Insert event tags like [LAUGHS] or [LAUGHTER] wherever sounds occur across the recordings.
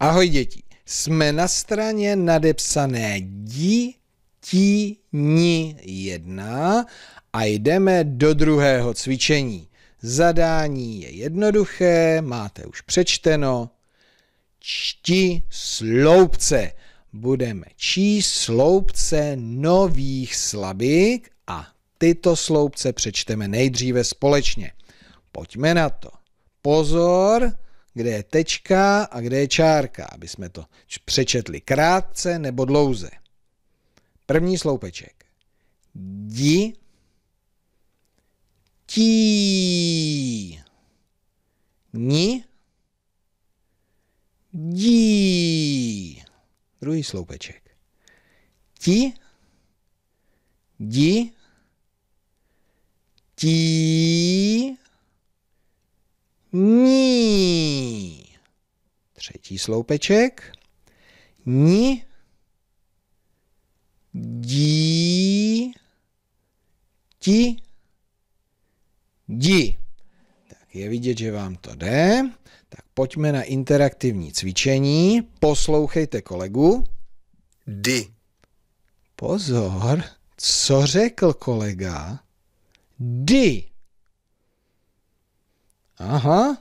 Ahoj děti, jsme na straně nadepsané ni, jedna a jdeme do druhého cvičení. Zadání je jednoduché, máte už přečteno. Čti sloupce. Budeme číst sloupce nových slabik a tyto sloupce přečteme nejdříve společně. Pojďme na to. Pozor! kde je tečka a kde je čárka, aby jsme to přečetli krátce nebo dlouze. První sloupeček. Di, tí, ni, dí. Druhý sloupeček. Ti, di, tí, ní třetí sloupeček, ni, dí, ti, di. Tak je vidět, že vám to jde. Tak pojďme na interaktivní cvičení. Poslouchejte kolegu. Di. Pozor, co řekl kolega? Di. Aha,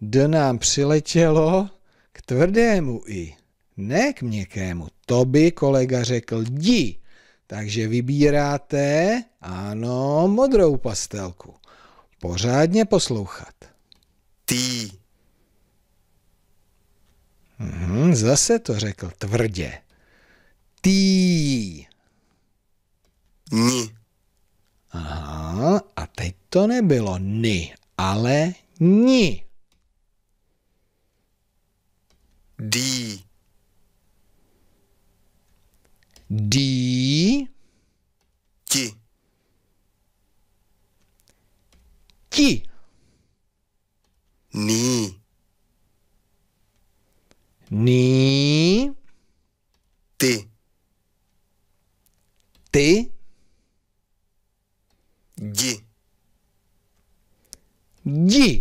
D nám přiletělo k tvrdému i, ne k měkkému. To by kolega řekl di. Takže vybíráte, ano, modrou pastelku. Pořádně poslouchat. Ty. Mhm, zase to řekl tvrdě. Ty. Ni. Aha, a teď to nebylo ni, ale ni. di di ki ki ni ni te te gi gi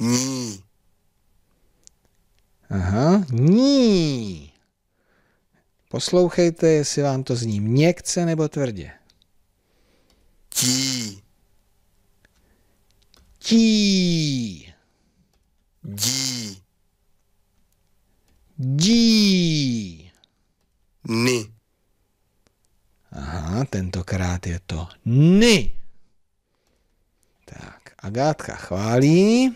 ni Aha, ní. Poslouchejte, jestli vám to zní měkce nebo tvrdě. Tí. Tí. Dí. Dí. Ni. Aha, tentokrát je to ni. Tak, Agátka chválí.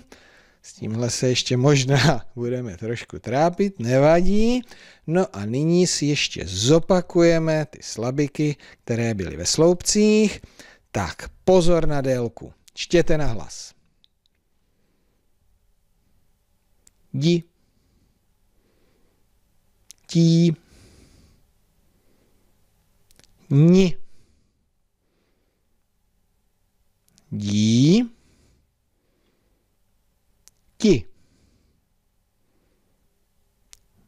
S tímhle se ještě možná [LAUGHS] budeme trošku trápit, nevadí. No a nyní si ještě zopakujeme ty slabiky, které byly ve sloupcích. Tak pozor na délku. Čtěte na hlas. Di. Tí. Ni.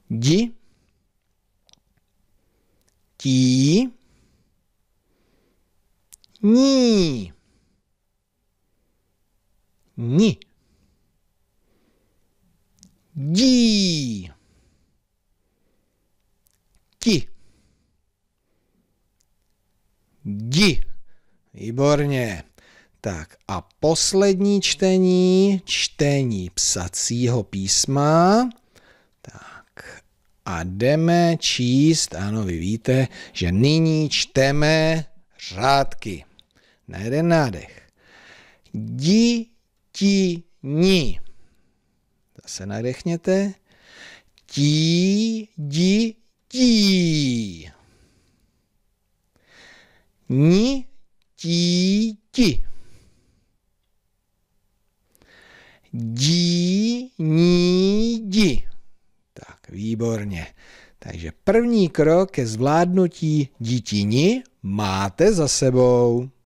di, ti ni ni di ti, di. Výborně. Tak a poslední čtení, čtení psacího písma a jdeme číst, ano, vy víte, že nyní čteme řádky. Na jeden nádech. ní. Zase nadechněte. Tí, dí tí. Ni, tí, tí. Dí, ní, dí. Výborně. Takže první krok ke zvládnutí dítíni máte za sebou.